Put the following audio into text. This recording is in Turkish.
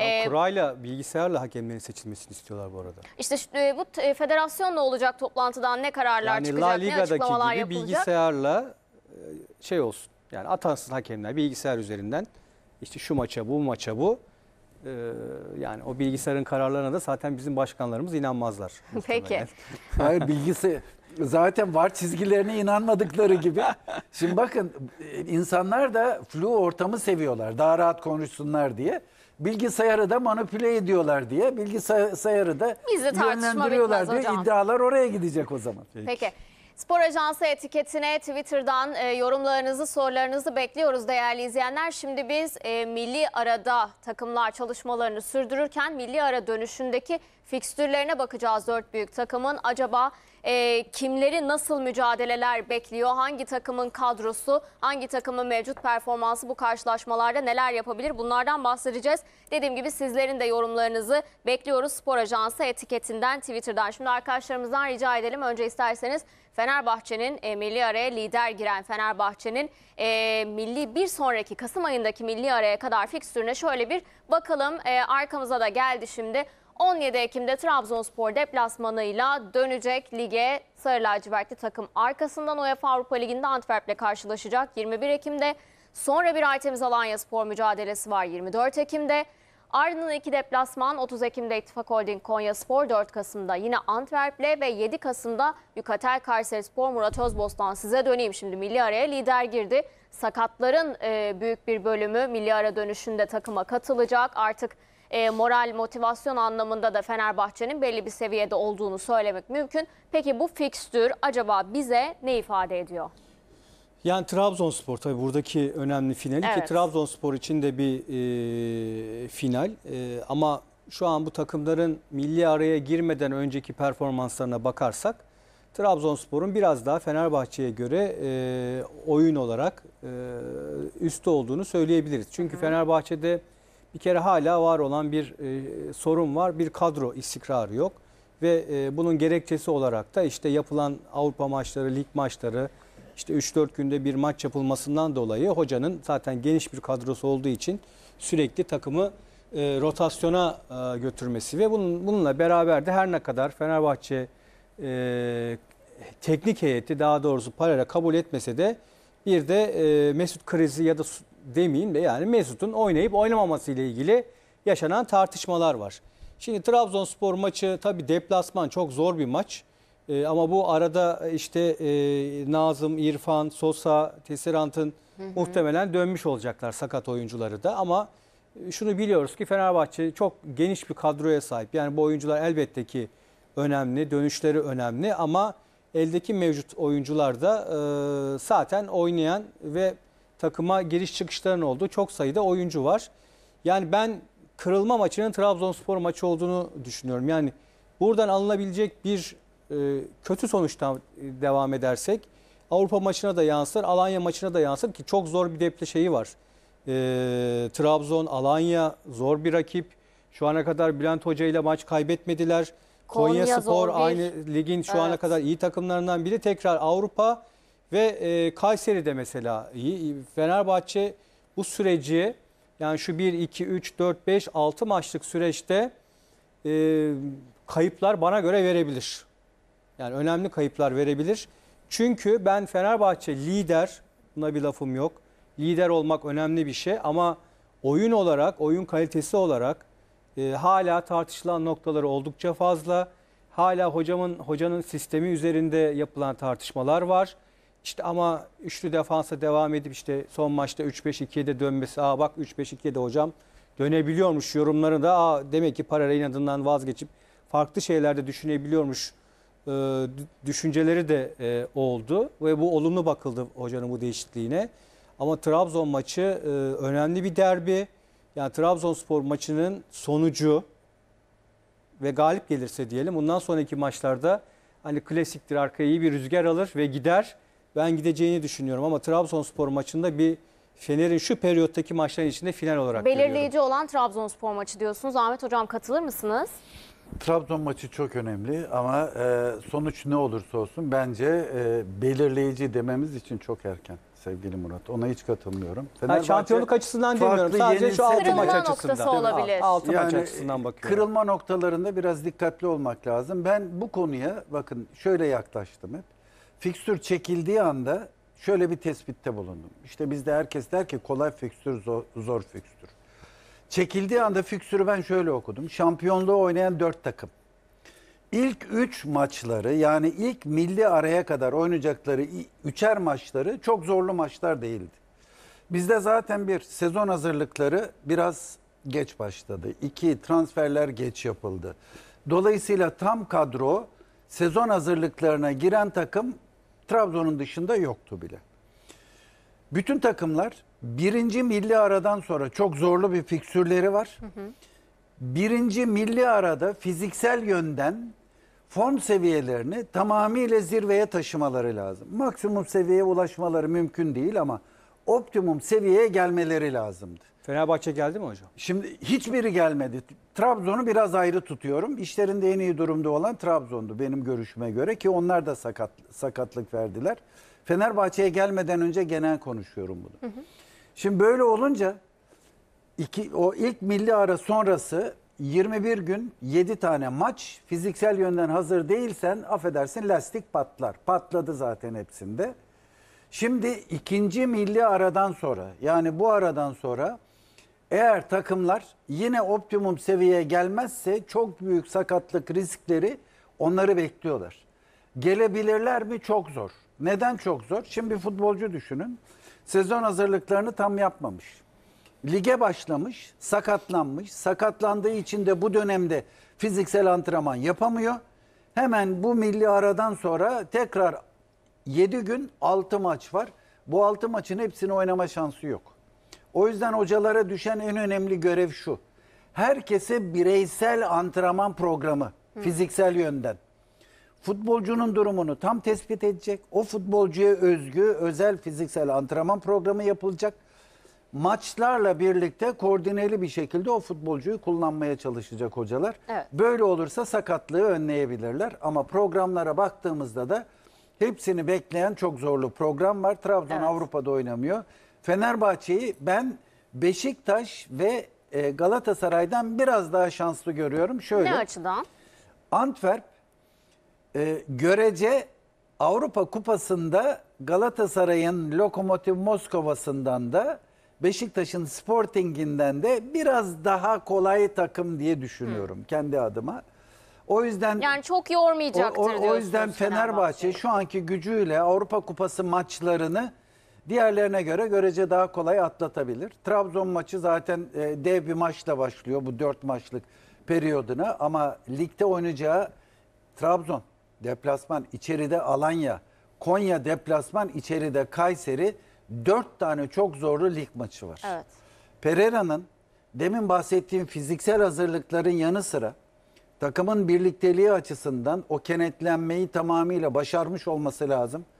Ee, Kurayla bilgisayarla hakemlerin seçilmesini istiyorlar bu arada. İşte şu- e, bu t- e, federasyonla olacak toplantıdan ne kararlar Yani çıkacak, La ne Liga'daki açıklamalar gibi yapılacak. bilgisayarla e, şey olsun. Yani atansın hakemler bilgisayar üzerinden işte şu maça bu maça bu. yani o bilgisayarın kararlarına da zaten bizim başkanlarımız inanmazlar. Peki. Hayır bilgisi zaten var çizgilerine inanmadıkları gibi. Şimdi bakın insanlar da flu ortamı seviyorlar. Daha rahat konuşsunlar diye bilgisayarı da manipüle ediyorlar diye bilgisayarı da Bizde tartışma yönlendiriyorlar diye iddialar oraya gidecek o zaman. Peki. Spor Ajansı etiketine Twitter'dan e, yorumlarınızı, sorularınızı bekliyoruz değerli izleyenler. Şimdi biz e, milli arada takımlar çalışmalarını sürdürürken milli ara dönüşündeki fikstürlerine bakacağız dört büyük takımın. Acaba e, kimleri nasıl mücadeleler bekliyor? Hangi takımın kadrosu, hangi takımın mevcut performansı bu karşılaşmalarda neler yapabilir? Bunlardan bahsedeceğiz. Dediğim gibi sizlerin de yorumlarınızı bekliyoruz Spor Ajansı etiketinden Twitter'dan. Şimdi arkadaşlarımızdan rica edelim önce isterseniz Fenerbahçe'nin e, milli araya lider giren Fenerbahçe'nin e, milli bir sonraki Kasım ayındaki milli araya kadar fikstürüne şöyle bir bakalım. E, arkamıza da geldi şimdi. 17 Ekim'de Trabzonspor deplasmanıyla dönecek lige Sarı Lacivertli takım arkasından UEFA Avrupa Ligi'nde Antwerp'le karşılaşacak 21 Ekim'de. Sonra bir Aytemiz Alanya Spor mücadelesi var 24 Ekim'de. Ardından iki deplasman 30 Ekim'de İttifak Holding Konya Spor 4 Kasım'da yine Antwerp'le ve 7 Kasım'da Yukatel Kayseri Spor Murat Özbostan. Size döneyim şimdi milli araya lider girdi. Sakatların e, büyük bir bölümü milli ara dönüşünde takıma katılacak. Artık e, moral motivasyon anlamında da Fenerbahçe'nin belli bir seviyede olduğunu söylemek mümkün. Peki bu fikstür acaba bize ne ifade ediyor? Yani Trabzonspor tabii buradaki önemli finali Evet. ki Trabzonspor için de bir e, final. E, ama şu an bu takımların milli araya girmeden önceki performanslarına bakarsak Trabzonspor'un biraz daha Fenerbahçe'ye göre e, oyun olarak e, üstte olduğunu söyleyebiliriz. Çünkü Fenerbahçe'de bir kere hala var olan bir e, sorun var. Bir kadro istikrarı yok ve e, bunun gerekçesi olarak da işte yapılan Avrupa maçları, lig maçları işte 3-4 günde bir maç yapılmasından dolayı hocanın zaten geniş bir kadrosu olduğu için sürekli takımı e, rotasyona e, götürmesi ve bunun, bununla beraber de her ne kadar Fenerbahçe e, teknik heyeti daha doğrusu parayla kabul etmese de bir de e, Mesut krizi ya da demeyin de yani Mesut'un oynayıp oynamaması ile ilgili yaşanan tartışmalar var. Şimdi Trabzonspor maçı tabii deplasman çok zor bir maç. E, ama bu arada e, işte e, Nazım, İrfan, Sosa, Tesirant'ın muhtemelen dönmüş olacaklar sakat oyuncuları da. Ama e, şunu biliyoruz ki Fenerbahçe çok geniş bir kadroya sahip. Yani bu oyuncular elbette ki önemli, dönüşleri önemli ama eldeki mevcut oyuncular da e, zaten oynayan ve takıma giriş çıkışların olduğu çok sayıda oyuncu var. Yani ben kırılma maçının Trabzonspor maçı olduğunu düşünüyorum. Yani buradan alınabilecek bir e, kötü sonuçtan e, devam edersek Avrupa maçına da yansır, Alanya maçına da yansır ki çok zor bir depli şeyi var. E, Trabzon, Alanya zor bir rakip. Şu ana kadar Bülent Hoca ile maç kaybetmediler. Konya, Konya Spor aynı ligin şu evet. ana kadar iyi takımlarından biri. Tekrar Avrupa ve e, de mesela iyi. Fenerbahçe bu süreci yani şu 1, 2, 3, 4, 5, 6 maçlık süreçte e, kayıplar bana göre verebilir. Yani önemli kayıplar verebilir. Çünkü ben Fenerbahçe lider, buna bir lafım yok. Lider olmak önemli bir şey ama oyun olarak, oyun kalitesi olarak e, hala tartışılan noktaları oldukça fazla. Hala hocamın hocanın sistemi üzerinde yapılan tartışmalar var. İşte ama üçlü defansa devam edip işte son maçta 3-5-2'ye de dönmesi. Aa bak 3-5-2'ye de hocam dönebiliyormuş yorumları da. Aa demek ki paralel inadından vazgeçip farklı şeylerde düşünebiliyormuş e, düşünceleri de e, oldu ve bu olumlu bakıldı hocanın bu değişikliğine. Ama Trabzon maçı e, önemli bir derbi. Yani Trabzonspor maçının sonucu ve galip gelirse diyelim bundan sonraki maçlarda hani klasiktir arkaya iyi bir rüzgar alır ve gider. Ben gideceğini düşünüyorum ama Trabzonspor maçında bir Fener'in şu periyottaki maçların içinde final olarak Belirleyici görüyorum. olan Trabzonspor maçı diyorsunuz. Ahmet Hocam katılır mısınız? Trabzon maçı çok önemli ama e, sonuç ne olursa olsun bence e, belirleyici dememiz için çok erken sevgili Murat. Ona hiç katılmıyorum. Fenerbahçe, şampiyonluk açısından demiyorum. Sadece şu altı maç açısından. olabilir. Altı yani, maç açısından bakıyorum. Kırılma noktalarında biraz dikkatli olmak lazım. Ben bu konuya bakın şöyle yaklaştım hep. Fikstür çekildiği anda şöyle bir tespitte bulundum. İşte bizde herkes der ki kolay fikstür zor, zor fikstür. Çekildiği anda fikstürü ben şöyle okudum. Şampiyonluğu oynayan dört takım. İlk üç maçları yani ilk milli araya kadar oynayacakları üçer maçları çok zorlu maçlar değildi. Bizde zaten bir sezon hazırlıkları biraz geç başladı. İki transferler geç yapıldı. Dolayısıyla tam kadro sezon hazırlıklarına giren takım Trabzon'un dışında yoktu bile. Bütün takımlar Birinci milli aradan sonra çok zorlu bir fiksürleri var. Hı hı. Birinci milli arada fiziksel yönden form seviyelerini tamamıyla zirveye taşımaları lazım. Maksimum seviyeye ulaşmaları mümkün değil ama optimum seviyeye gelmeleri lazımdı. Fenerbahçe geldi mi hocam? Şimdi hiçbiri gelmedi. Trabzon'u biraz ayrı tutuyorum. İşlerinde en iyi durumda olan Trabzon'du benim görüşüme göre ki onlar da sakat sakatlık verdiler. Fenerbahçe'ye gelmeden önce genel konuşuyorum bunu. Hı hı. Şimdi böyle olunca iki, o ilk milli ara sonrası 21 gün 7 tane maç fiziksel yönden hazır değilsen affedersin lastik patlar. Patladı zaten hepsinde. Şimdi ikinci milli aradan sonra yani bu aradan sonra eğer takımlar yine optimum seviyeye gelmezse çok büyük sakatlık riskleri onları bekliyorlar. Gelebilirler mi? Çok zor. Neden çok zor? Şimdi bir futbolcu düşünün. Sezon hazırlıklarını tam yapmamış. Lige başlamış, sakatlanmış. Sakatlandığı için de bu dönemde fiziksel antrenman yapamıyor. Hemen bu milli aradan sonra tekrar 7 gün 6 maç var. Bu 6 maçın hepsini oynama şansı yok. O yüzden hocalara düşen en önemli görev şu. Herkese bireysel antrenman programı Hı. fiziksel yönden futbolcunun durumunu tam tespit edecek. O futbolcuya özgü özel fiziksel antrenman programı yapılacak. Maçlarla birlikte koordineli bir şekilde o futbolcuyu kullanmaya çalışacak hocalar. Evet. Böyle olursa sakatlığı önleyebilirler. Ama programlara baktığımızda da hepsini bekleyen çok zorlu program var. Trabzon evet. Avrupa'da oynamıyor. Fenerbahçe'yi ben Beşiktaş ve e, Galatasaray'dan biraz daha şanslı görüyorum. Şöyle. Ne açıdan? Antwerp e, görece Avrupa Kupası'nda Galatasaray'ın Lokomotiv Moskova'sından da Beşiktaş'ın Sporting'inden de biraz daha kolay takım diye düşünüyorum Hı. kendi adıma. O yüzden yani çok yormayacaktır o, o, o yüzden Fenerbahçe, Fenerbahçe şu anki gücüyle Avrupa Kupası maçlarını diğerlerine göre görece daha kolay atlatabilir. Trabzon maçı zaten e, dev bir maçla başlıyor bu dört maçlık periyoduna ama ligde oynayacağı Trabzon, deplasman içeride Alanya, Konya deplasman içeride Kayseri 4 tane çok zorlu lig maçı var. Evet. Pereira'nın demin bahsettiğim fiziksel hazırlıkların yanı sıra takımın birlikteliği açısından o kenetlenmeyi tamamıyla başarmış olması lazım.